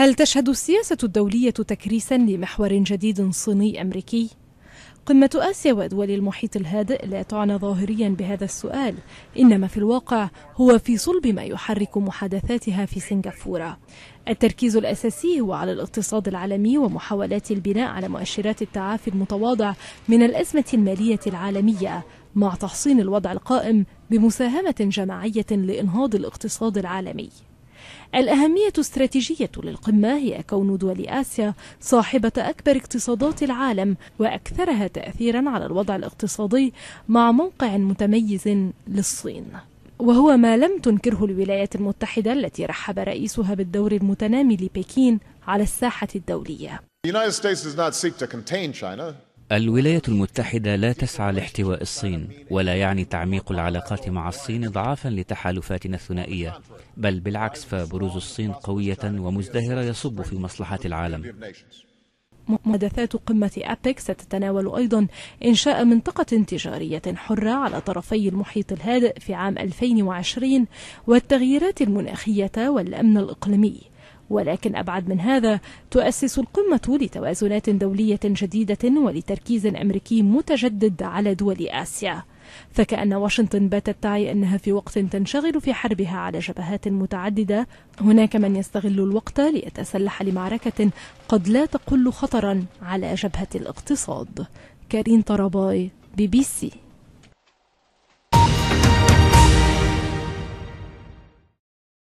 هل تشهد السياسة الدولية تكريسا لمحور جديد صيني أمريكي؟ قمة آسيا ودول المحيط الهادئ لا تعنى ظاهريا بهذا السؤال إنما في الواقع هو في صلب ما يحرك محادثاتها في سنغافورة التركيز الأساسي هو على الاقتصاد العالمي ومحاولات البناء على مؤشرات التعافي المتواضع من الأزمة المالية العالمية مع تحصين الوضع القائم بمساهمة جماعية لإنهاض الاقتصاد العالمي الأهمية الاستراتيجية للقمة هي كون دول آسيا صاحبة أكبر اقتصادات العالم وأكثرها تأثيرا على الوضع الاقتصادي مع موقع متميز للصين وهو ما لم تنكره الولايات المتحدة التي رحب رئيسها بالدور المتنامي لبكين على الساحة الدولية The United States does not seek to contain China. الولايات المتحدة لا تسعى لاحتواء الصين ولا يعني تعميق العلاقات مع الصين إضعافا لتحالفاتنا الثنائية بل بالعكس فبروز الصين قوية ومزدهرة يصب في مصلحة العالم محادثات قمة أبيك ستتناول أيضا إنشاء منطقة تجارية حرة على طرفي المحيط الهادئ في عام 2020 والتغييرات المناخية والأمن الإقليمي ولكن أبعد من هذا تؤسس القمة لتوازنات دولية جديدة ولتركيز أمريكي متجدد على دول آسيا فكأن واشنطن باتت تعي أنها في وقت تنشغل في حربها على جبهات متعددة هناك من يستغل الوقت ليتسلح لمعركة قد لا تقل خطرا على جبهة الاقتصاد كارين طرباي بي بي سي